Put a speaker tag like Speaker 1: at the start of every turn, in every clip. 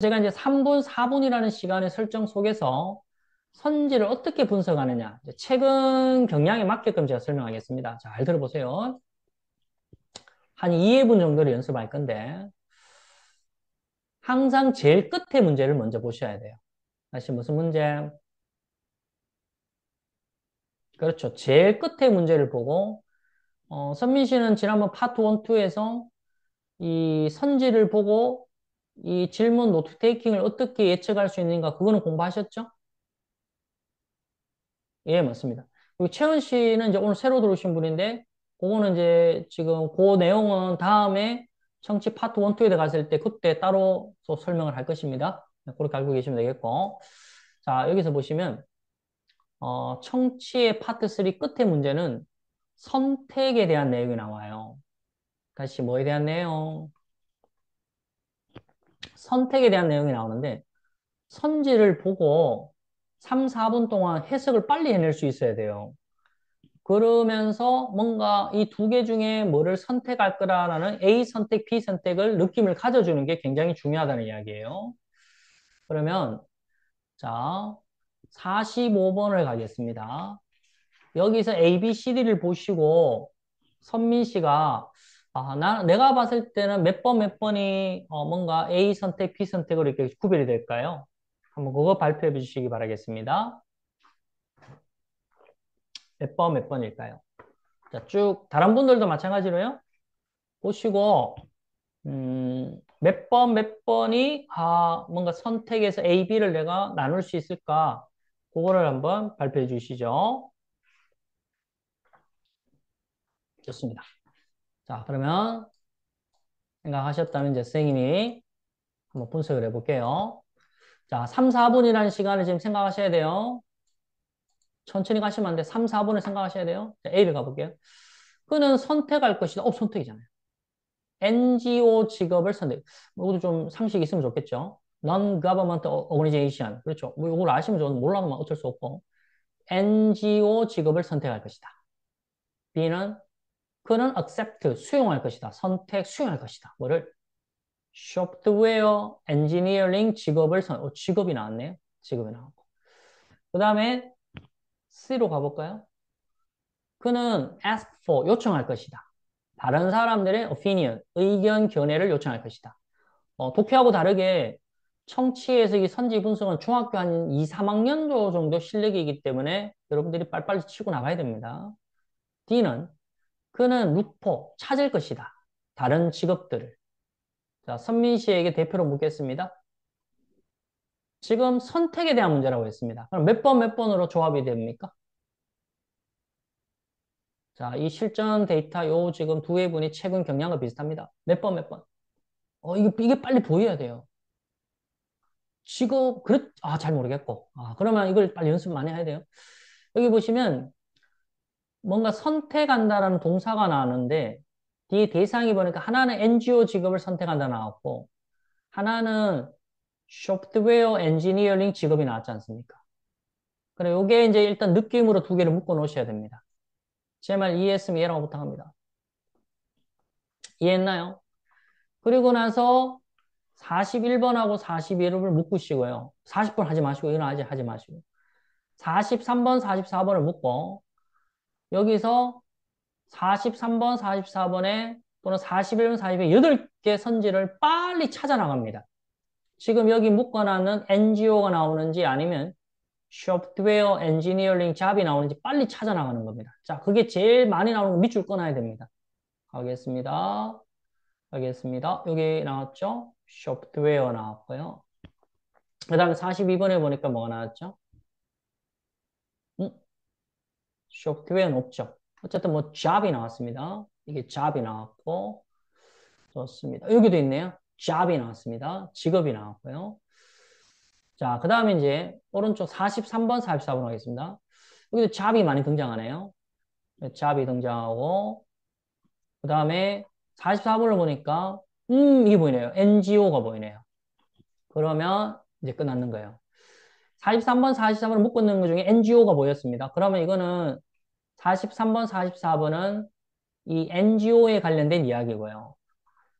Speaker 1: 제가 이제 3분, 4분이라는 시간의 설정 속에서 선지를 어떻게 분석하느냐 최근 경향에 맞게끔 제가 설명하겠습니다. 잘 들어보세요. 한 2회분 정도를 연습할 건데 항상 제일 끝에 문제를 먼저 보셔야 돼요. 다시 무슨 문제? 그렇죠. 제일 끝에 문제를 보고 어, 선민 씨는 지난번 파트 1, 2에서 이 선지를 보고 이 질문 노트 테이킹을 어떻게 예측할 수 있는가 그거는 공부하셨죠? 예, 맞습니다. 그리고 채은 씨는 이제 오늘 새로 들어오신 분인데 그거는 이제 지금 그 내용은 다음에 청취 파트 1, 2에 들어갔을 때 그때 따로 또 설명을 할 것입니다. 네, 그렇게 알고 계시면 되겠고 자, 여기서 보시면 어, 청취의 파트 3 끝에 문제는 선택에 대한 내용이 나와요. 다시 뭐에 대한 내용? 선택에 대한 내용이 나오는데 선지를 보고 3, 4분 동안 해석을 빨리 해낼 수 있어야 돼요. 그러면서 뭔가 이 두 개 중에 뭐를 선택할 거라는 A 선택, B 선택을 느낌을 가져주는 게 굉장히 중요하다는 이야기예요. 그러면 자 45번을 가겠습니다. 여기서 A, B, C, D를 보시고 선민 씨가 아, 나, 내가 봤을 때는 몇 번 몇 번이 어, 뭔가 A 선택, B 선택으로 이렇게 구별이 될까요? 한번 그거 발표해 주시기 바라겠습니다. 몇 번, 몇 번일까요? 자, 쭉, 다른 분들도 마찬가지로요. 보시고, 음, 몇 번, 몇 번이, 아, 뭔가 선택에서 A, B를 내가 나눌 수 있을까? 그거를 한번 발표해 주시죠. 좋습니다. 자, 그러면 생각하셨다면 이제 선생님이 한번 분석을 해볼게요. 자, 3, 4분이라는 시간을 지금 생각하셔야 돼요. 천천히 가시면 안 돼. 3, 4분을 생각하셔야 돼요. 자, A를 가볼게요. 그는 선택할 것이다. 어, 선택이잖아요. NGO 직업을 선택. 뭐, 이것도 좀 상식이 있으면 좋겠죠. Non-Government Organization. 그렇죠. 뭐, 이걸 아시면 좋은 몰라도 어쩔 수 없고. NGO 직업을 선택할 것이다. B는 그는 accept, 수용할 것이다. 선택, 수용할 것이다. 뭐를? 소프트웨어 엔지니어링 직업을 선, 어, 직업이 나왔네요. 직업이 나왔고. 그 다음에 C로 가볼까요? 그는 ask for, 요청할 것이다. 다른 사람들의 opinion, 의견, 견해를 요청할 것이다. 어, 독해하고 다르게 청취 해석이 선지 분석은 중학교 한 2, 3학년 정도 실력이기 때문에 여러분들이 빨리빨리 치고 나가야 됩니다. D는 그는 루포, 찾을 것이다. 다른 직업들을. 자, 선민 씨에게 대표로 묻겠습니다. 지금 선택에 대한 문제라고 했습니다. 그럼 몇 번, 몇 번으로 조합이 됩니까? 자, 이 실전 데이터 요 지금 두 회분이 최근 경향과 비슷합니다. 몇 번, 몇 번. 어, 이게, 이게 빨리 보여야 돼요. 직업, 그렇, 아, 잘 모르겠고. 아, 그러면 이걸 빨리 연습 많이 해야 돼요. 여기 보시면 뭔가 선택한다라는 동사가 나왔는데 뒤에 대상이 보니까 하나는 NGO 직업을 선택한다 나왔고 하나는 소프트웨어 엔지니어링 직업이 나왔지 않습니까? 그래 요게 이제 일단 느낌으로 두 개를 묶어 놓으셔야 됩니다. 제 말 이해했으면 이라고 부탁합니다. 이해했나요? 그리고 나서 41번하고 41번을 묶으시고요. 40번 하지 마시고 이건 아직 하지 마시고 43번, 44번을 묶고 여기서 43번, 44번에 또는 41번, 42번 8개 선지를 빨리 찾아 나갑니다. 지금 여기 묶어놨는 NGO가 나오는지 아니면 소프트웨어 엔지니어링 잡이 나오는지 빨리 찾아 나가는 겁니다. 자, 그게 제일 많이 나오는 거 밑줄 끊어야 됩니다. 가겠습니다. 가겠습니다. 여기 나왔죠? 소프트웨어 나왔고요. 그 다음에 42번에 보니까 뭐가 나왔죠? 쇼 h o p 기회는 없죠. 어쨌든 뭐잡이 나왔습니다. 이게 잡이 나왔고 좋습니다. 여기도 있네요. 잡이 나왔습니다. 직업이 나왔고요. 자, 그 다음에 이제 오른쪽 43번, 44번 하겠습니다. 여기도 잡이 많이 등장하네요. 네, 잡이 등장하고, 그 다음에 44번을 보니까, 음, 이게 보이네요. NGO가 보이네요. 그러면 이제 끝났는 거예요. 43번, 44번을 묶어놓은 것 중에 NGO가 보였습니다. 그러면 이거는 43번, 44번은 이 NGO에 관련된 이야기고요.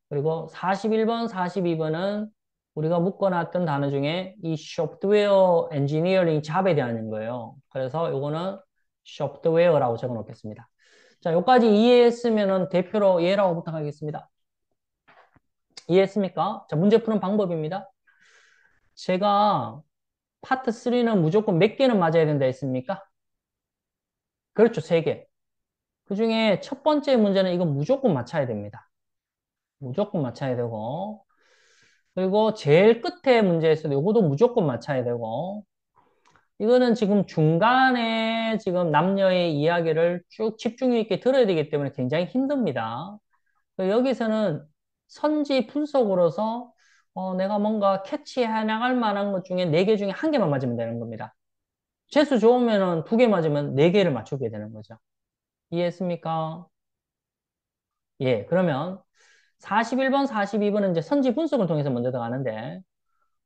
Speaker 1: 그리고 41번, 42번은 우리가 묶어놨던 단어 중에 이 소프트웨어 엔지니어링 잡에 대한 거예요. 그래서 이거는 소프트웨어라고 적어놓겠습니다. 자, 여기까지 이해했으면 대표로 이해라고 부탁하겠습니다. 이해했습니까? 자, 문제 푸는 방법입니다. 제가 파트 3는 무조건 몇 개는 맞아야 된다 했습니까? 그렇죠, 3개. 그 중에 첫 번째 문제는 이건 무조건 맞춰야 됩니다. 무조건 맞춰야 되고 그리고 제일 끝에 문제에서도 이것도 무조건 맞춰야 되고 이거는 지금 중간에 지금 남녀의 이야기를 쭉 집중 있게 들어야 되기 때문에 굉장히 힘듭니다. 여기서는 선지 분석으로서 어, 내가 뭔가 캐치해 나갈 만한 것 중에 네 개 중에 한 개만 맞으면 되는 겁니다. 재수 좋으면은 두개 맞으면 네 개를 맞추게 되는 거죠. 이해했습니까? 예, 그러면 41번, 42번은 이제 선지 분석을 통해서 먼저 들어가는데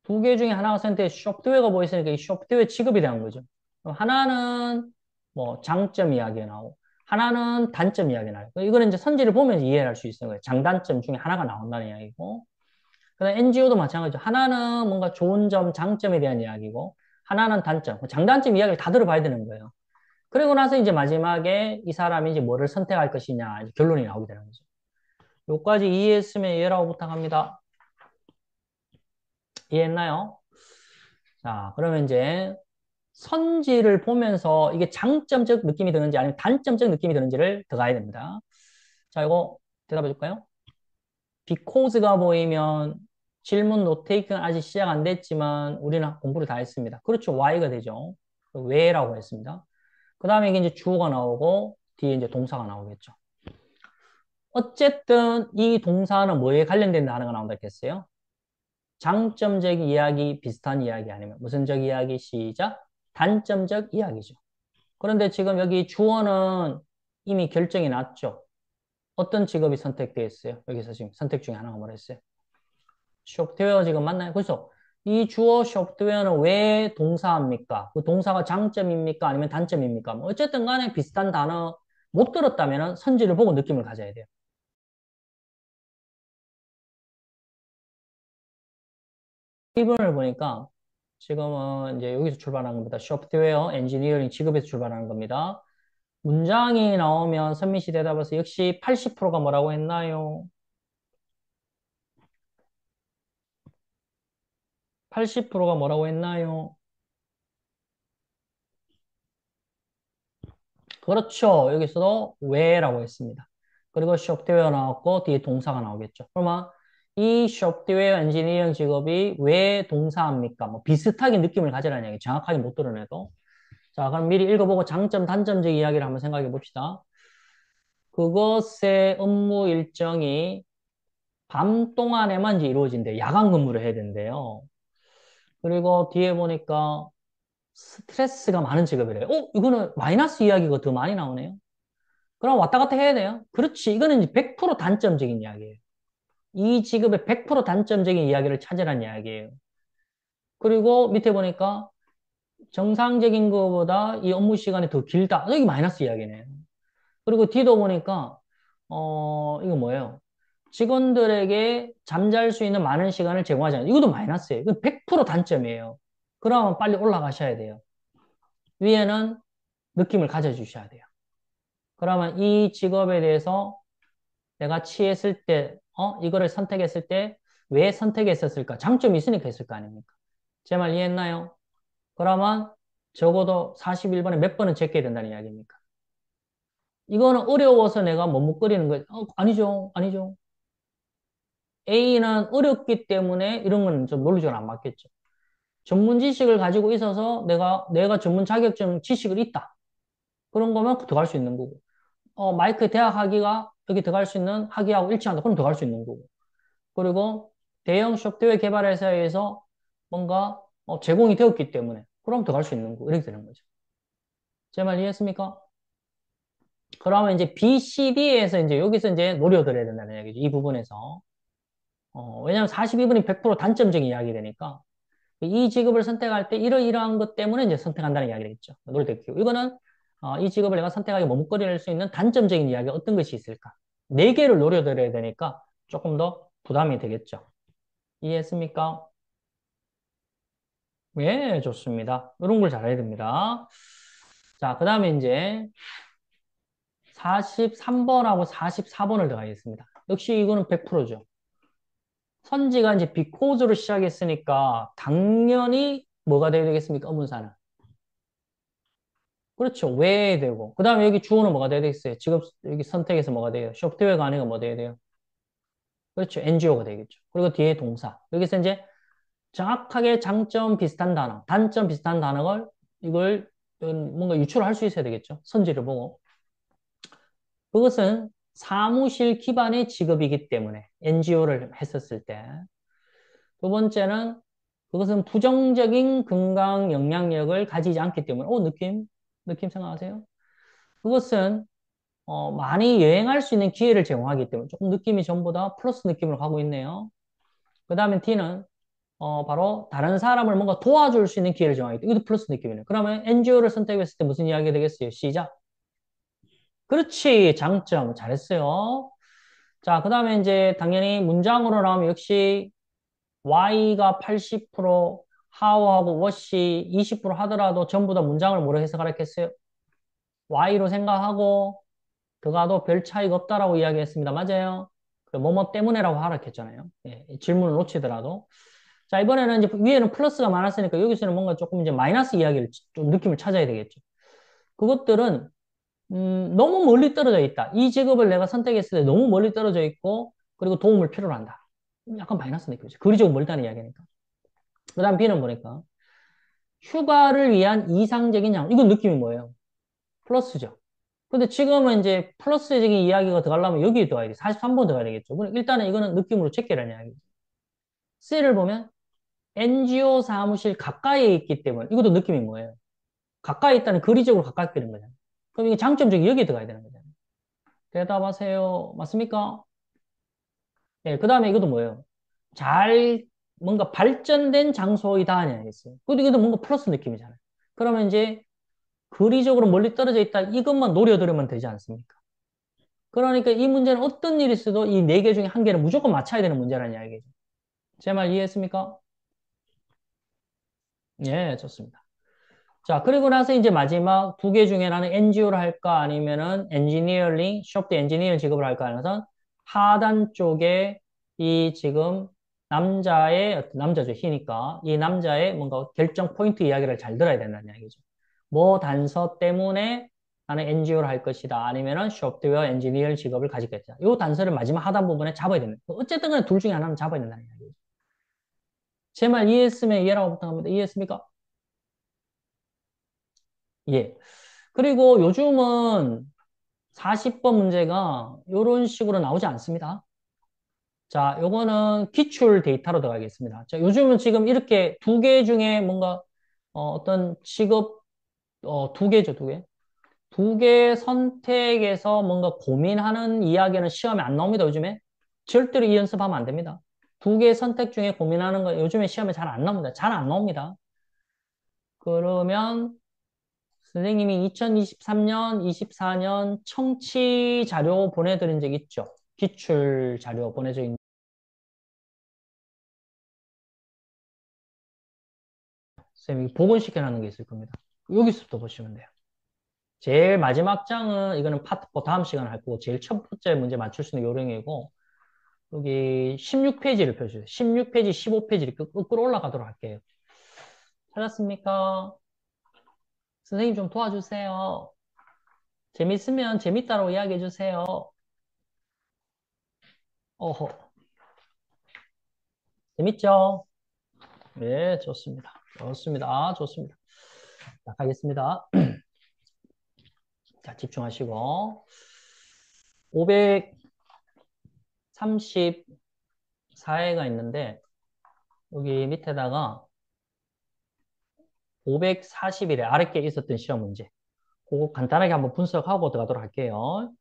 Speaker 1: 두 개 중에 하나가 선택 쇼프트웨어가 보이시니까 뭐 이 쇼프트웨어 취급이 되는 거죠. 하나는 뭐 장점 이야기가 나오고 하나는 단점 이야기가 나오고 이거는 이제 선지를 보면이해할수있어요 장단점 중에 하나가 나온다는 이야기고 그다음 NGO도 마찬가지죠. 하나는 뭔가 좋은 점, 장점에 대한 이야기고 하나는 단점, 그 장단점 이야기를 다 들어봐야 되는 거예요. 그리고 나서 이제 마지막에 이 사람이 이제 뭐를 선택할 것이냐 결론이 나오게 되는 거죠. 요까지 이해했으면 이해라고 부탁합니다. 이해했나요? 자, 그러면 이제 선지를 보면서 이게 장점적 느낌이 드는지 아니면 단점적 느낌이 드는지를 들어 가야 됩니다. 자, 이거 대답해 줄까요? 비코즈가 보이면 질문 노테이크는 아직 시작 안 됐지만 우리는 공부를 다 했습니다. 그렇죠. Y가 되죠. 왜라고 했습니다. 그 다음에 이제 주어가 나오고 뒤에 이제 동사가 나오겠죠. 어쨌든 이 동사는 뭐에 관련된 단어가 나온다 했어요? 장점적 이야기 비슷한 이야기 아니면 무슨적 이야기 시작 단점적 이야기죠. 그런데 지금 여기 주어는 이미 결정이 났죠. 어떤 직업이 선택되어 있어요? 여기서 지금 선택 중에 하나가 뭐라 했어요? 쇼프트웨어 지금 맞나요? 그래서 그렇죠. 이 주어 쇼프트웨어는 왜 동사입니까? 그 동사가 장점입니까? 아니면 단점입니까? 뭐 어쨌든 간에 비슷한 단어 못 들었다면 선지를 보고 느낌을 가져야 돼요. 이분을 보니까 지금은 이제 여기서 출발하는 겁니다. 쇼프트웨어 엔지니어링 직업에서 출발하는 겁니다. 문장이 나오면 선미 씨 대답에서 역시 80%가 뭐라고 했나요? 80%가 뭐라고 했나요? 그렇죠. 여기서도 왜라고 했습니다. 그리고 숍디웨어 나왔고 뒤에 동사가 나오겠죠. 그러면 이 숍디웨어 엔지니어링 직업이 왜 동사합니까? 뭐 비슷하게 느낌을 가지라는 얘기 정확하게 못 드러내도. 자, 그럼 미리 읽어보고 장점, 단점적 이야기를 한번 생각해 봅시다. 그것의 업무 일정이 밤 동안에만 이 이루어진대. 야간 근무를 해야 된대요. 그리고 뒤에 보니까 스트레스가 많은 직업이래요. 어, 이거는 마이너스 이야기가 더 많이 나오네요. 그럼 왔다 갔다 해야 돼요. 그렇지. 이거는 100% 단점적인 이야기예요. 이 직업의 100% 단점적인 이야기를 찾으란 이야기예요. 그리고 밑에 보니까 정상적인 것보다 이 업무 시간이 더 길다. 여기 어, 마이너스 이야기네요. 그리고 뒤도 보니까, 어, 이거 뭐예요? 직원들에게 잠잘 수 있는 많은 시간을 제공하지 않아요. 이것도 마이너스예요. 이건 100% 단점이에요. 그러면 빨리 올라가셔야 돼요. 위에는 느낌을 가져주셔야 돼요. 그러면 이 직업에 대해서 내가 취했을 때, 어, 이거를 선택했을 때 왜 선택했었을까? 장점이 있으니까 했을 거 아닙니까? 제 말 이해했나요? 그러면 적어도 41번에 몇 번은 제껴야 된다는 이야기입니까? 이거는 어려워서 내가 머뭇거리는 거예요. 어, 아니죠. 아니죠. A는 어렵기 때문에 이런 건좀논리적으안 맞겠죠. 전문 지식을 가지고 있어서 내가, 내가 전문 자격증 지식을 있다. 그런 거면 들어갈 수 있는 거고. 어, 마이크 대학 학위가 여기 들어갈 수 있는 학위하고 일치한다. 그럼 들어갈 수 있는 거고. 그리고 대형 소프트웨어 개발 회사에서 뭔가 어, 제공이 되었기 때문에 그럼 들어갈 수 있는 거고 이렇게 되는 거죠. 제 말 이해했습니까? 그러면 이제 B, C, D에서 이제 여기서 이제 노려들어야 된다는 얘기죠. 이 부분에서. 어, 왜냐하면 42분이 100% 단점적인 이야기 되니까 이 직업을 선택할 때 이러이러한 것 때문에 이제 선택한다는 이야기겠죠. 롤드 키우. 이거는 어, 이 직업을 내가 선택하기 머뭇거리를할수 있는 단점적인 이야기가 어떤 것이 있을까? 네 개를 노려드려야 되니까 조금 더 부담이 되겠죠. 이해했습니까? 예, 좋습니다. 이런 걸 잘해야 됩니다. 자, 그 다음에 이제 43번하고 44번을 들어가겠습니다. 역시 이거는 100%죠. 선지가 이제 비코즈로 시작했으니까 당연히 뭐가 돼야 되겠습니까? 의문사는 그렇죠. 왜 되고. 그 다음에 여기 주어는 뭐가 돼야 되겠어요? 직업, 여기 선택에서 뭐가 돼요? 소프트웨어 관해가 뭐 돼야 돼요? 그렇죠. NGO가 되겠죠. 그리고 뒤에 동사. 여기서 이제 정확하게 장점 비슷한 단어, 단점 비슷한 단어를 이걸 뭔가 유추를 할 수 있어야 되겠죠. 선지를 보고. 그것은 사무실 기반의 직업이기 때문에 NGO를 했었을 때 두 번째는 그것은 부정적인 건강 영향력을 가지지 않기 때문에 오 느낌 느낌 생각하세요? 그것은 어, 많이 여행할 수 있는 기회를 제공하기 때문에 조금 느낌이 전보다 플러스 느낌을 가고 있네요. 그 다음에 T는 어, 바로 다른 사람을 뭔가 도와줄 수 있는 기회를 제공하기 때문에 이것도 플러스 느낌이네요. 그러면 NGO를 선택했을 때 무슨 이야기가 되겠어요? 시작! 그렇지. 장점. 잘했어요. 자, 그 다음에 이제 당연히 문장으로 나오면 역시 Y가 80%, how하고 what이 20% 하더라도 전부 다 문장을 뭐로 해석하랬겠어요? Y로 생각하고 들어가도 별 차이가 없다라고 이야기했습니다. 맞아요? 그 뭐뭐 때문에라고 하락 했잖아요. 예, 질문을 놓치더라도. 자, 이번에는 이제 위에는 플러스가 많았으니까 여기서는 뭔가 조금 이제 마이너스 이야기를 좀 느낌을 찾아야 되겠죠. 그것들은 음, 너무 멀리 떨어져 있다. 이 직업을 내가 선택했을 때 너무 멀리 떨어져 있고 그리고 도움을 필요로 한다. 약간 마이너스 느낌이죠 그리적으로 멀다는 이야기니까. 그 다음 B는 뭐니까 휴가를 위한 이상적인 양. 이건 느낌이 뭐예요? 플러스죠. 근데 지금은 이제 플러스적인 이야기가 들어가려면 여기에 들어가야 돼. 43번 들어가야 되겠죠. 그러니까 일단은 이거는 느낌으로 체크라는 이야기죠. C를 보면 NGO 사무실 가까이에 있기 때문에 이것도 느낌이 뭐예요? 가까이 있다는 거리적으로 가깝게 되는 거잖아요. 그럼 이게 장점 중에 여기 에 들어가야 되는 거잖아요. 대답하세요. 맞습니까? 예, 네, 그 다음에 이것도 뭐예요? 잘, 뭔가 발전된 장소이다, 아니야, 했어요. 그것도 이것도 뭔가 플러스 느낌이잖아요. 그러면 이제 거리적으로 멀리 떨어져 있다, 이것만 노려들으면 되지 않습니까? 그러니까 이 문제는 어떤 일이 있어도 이 네 개 중에 한 개는 무조건 맞춰야 되는 문제라는 이야기죠. 제 말 이해했습니까? 예, 좋습니다. 자, 그리고 나서 이제 마지막 두 개 중에 나는 NGO를 할까 아니면은 엔지니어링, 숍대 엔지니어링 직업을 할까 하면서 하단 쪽에 이 지금 남자의 남자죠 희니까 이 남자의 뭔가 결정 포인트 이야기를 잘 들어야 된다는 이야기죠. 뭐 단서 때문에 나는 NGO를 할 것이다. 아니면은 소프트웨어 엔지니어 직업을 가질것이다이 단서를 마지막 하단 부분에 잡아야 된다. 뭐 어쨌든 간에 둘 중에 하나는 잡아야 된다는 이야기죠. 제 말 이해했으면 이해라고 부탁합니다. 이해했습니까? 예. 그리고 요즘은 40번 문제가 이런 식으로 나오지 않습니다. 자, 요거는 기출 데이터로 들어가겠습니다. 자, 요즘은 지금 이렇게 두 개 중에 뭔가 어, 떤 직업 어, 두 개죠, 두 개. 두 개선택에서 뭔가 고민하는 이야기는 시험에 안 나옵니다, 요즘에. 절대로 이 연습하면 안 됩니다. 두 개 선택 중에 고민하는 건 요즘에 시험에 잘 안 나옵니다. 잘 안 나옵니다. 그러면 선생님이 2023년, 24년 청취 자료 보내드린 적 있죠? 기출 자료 보내져 있는. 선생님이 복원시켜라는 게 있을 겁니다. 여기서부터 보시면 돼요. 제일 마지막 장은 이거는 파트 4 다음 시간에 할 거고 제일 첫 번째 문제 맞출 수 있는 요령이고 여기 16페이지를 펴주세요. 16페이지, 15페이지를 끄끌 올라가도록 할게요. 찾았습니까? 선생님 좀 도와주세요. 재밌으면 재밌다로 이야기해 주세요. 어허. 재밌죠? 네, 좋습니다. 좋습니다. 아, 좋습니다. 자, 가겠습니다. 자, 집중하시고. 534회가 있는데, 여기 밑에다가 540일에 아랫게 있었던 시험 문제. 그거 간단하게 한번 분석하고 들어가도록 할게요.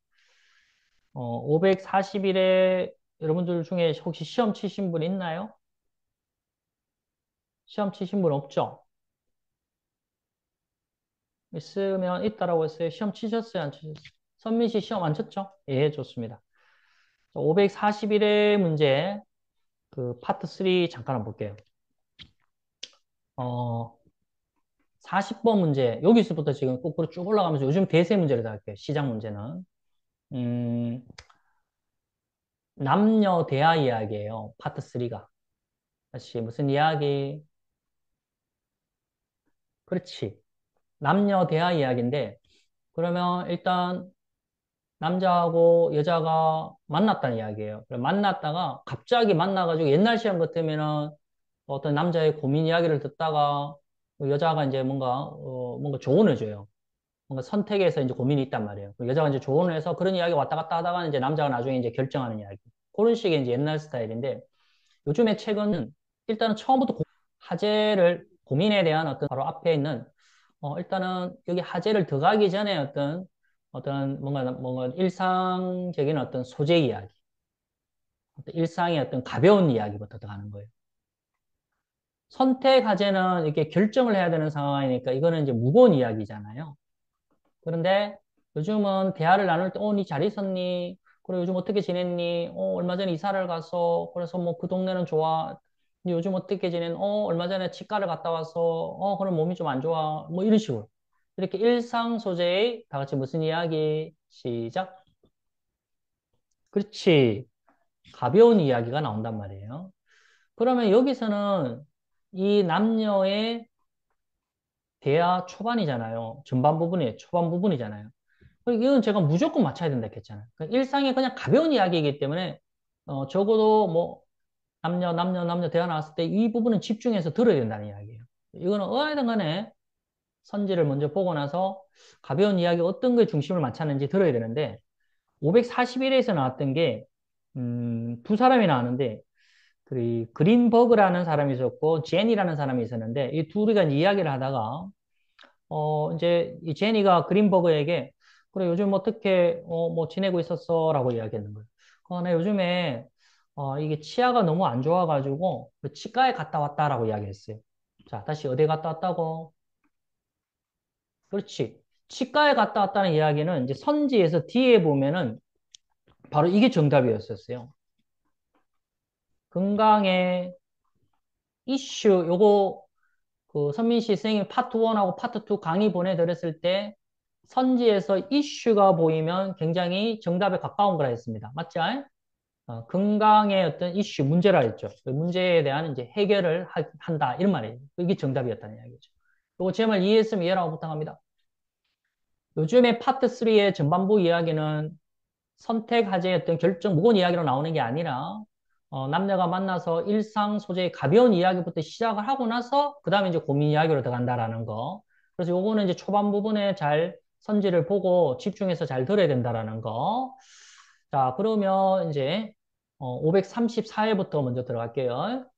Speaker 1: 어, 540일에 여러분들 중에 혹시 시험 치신 분 있나요? 시험 치신 분 없죠? 있으면 있다라고 했어요. 시험 치셨어요? 안 치셨어요? 선민 씨 시험 안 쳤죠? 예, 좋습니다. 541의 문제, 그 파트 3 잠깐 볼게요. 어, 40번 문제 여기서부터 지금 거꾸로 쭉 올라가면서 요즘 대세 문제를 다 할게요. 시장 문제는 음, 남녀 대화 이야기예요. 파트 3가 다시 무슨 이야기? 그렇지. 남녀 대화 이야기인데 그러면 일단 남자하고 여자가 만났다는 이야기예요. 만났다가 갑자기 만나가지고 옛날 시험 같으면은 어떤 남자의 고민 이야기를 듣다가 그 여자가 이제 뭔가 어, 뭔가 조언을 줘요. 뭔가 선택에서 이제 고민이 있단 말이에요. 그 여자가 이제 조언을 해서 그런 이야기 왔다 갔다 하다가 이제 남자가 나중에 이제 결정하는 이야기. 그런 식의 이제 옛날 스타일인데 요즘의 책은 일단은 처음부터 고, 화제를 고민에 대한 어떤 바로 앞에 있는 어, 일단은 여기 화제를 들어가기 전에 어떤 어떤 뭔가 뭔가 일상적인 어떤 소재 이야기, 어떤 일상의 어떤 가벼운 이야기부터 들어가는 거예요. 선택 과제는 이렇게 결정을 해야 되는 상황이니까 이거는 이제 무거운 이야기잖아요. 그런데 요즘은 대화를 나눌 때, 어, 니잘 있었니? 그리고 요즘 어떻게 지냈니? 어, 얼마 전에 이사를 가서, 그래서 뭐 그 동네는 좋아. 근데 요즘 어떻게 지냈니 어, 얼마 전에 치과를 갔다 와서, 어, 그럼 몸이 좀 안 좋아. 뭐 이런 식으로. 이렇게 일상 소재의 다 같이 무슨 이야기? 시작. 그렇지. 가벼운 이야기가 나온단 말이에요. 그러면 여기서는 이 남녀의 대화 초반이잖아요. 전반 부분이 초반 부분이잖아요. 이건 제가 무조건 맞춰야 된다 했잖아요. 그러니까 일상의 그냥 가벼운 이야기이기 때문에 어, 적어도 뭐 남녀 남녀 남녀 대화 나왔을 때 이 부분은 집중해서 들어야 된다는 이야기예요. 이거는 어하든 간에 선지를 먼저 보고 나서 가벼운 이야기 어떤 거 중심을 맞췄는지 들어야 되는데 5 4 1에서 나왔던 게 음, 두 사람이 나왔는데 그 그린버그라는 사람이 있었고 제니라는 사람이 있었는데 이 둘이가 이야기를 하다가 어 이제 이 제니가 그린버그에게 그래 요즘 어떻게 어 뭐 지내고 있었어라고 이야기했는 거예요. 어, 나 요즘에 어 이게 치아가 너무 안 좋아가지고 그 치과에 갔다 왔다라고 이야기했어요. 자 다시 어디 갔다 왔다고? 그렇지. 치과에 갔다 왔다는 이야기는 이제 선지에서 뒤에 보면은 바로 이게 정답이었었어요. 건강의 이슈 요거 그 선민 씨 선생님 파트 1하고 파트 2 강의 보내드렸을 때 선지에서 이슈가 보이면 굉장히 정답에 가까운 거라 했습니다. 맞지 어, 금강의 어떤 이슈 문제라 했죠. 그 문제에 대한 이제 해결을 하, 한다 이런 말이에요. 이게 정답이었다는 이야기죠. 요거 제 말 이해했으면 이해라고 부탁합니다. 요즘에 파트 3의 전반부 이야기는 선택하제의 어떤 결정 무거운 이야기로 나오는 게 아니라 어, 남녀가 만나서 일상 소재의 가벼운 이야기부터 시작을 하고 나서 그 다음에 이제 고민 이야기로 들어간다라는 거. 그래서 요거는 이제 초반 부분에 잘 선지를 보고 집중해서 잘 들어야 된다라는 거. 자, 그러면 이제 어, 534회부터 먼저 들어갈게요.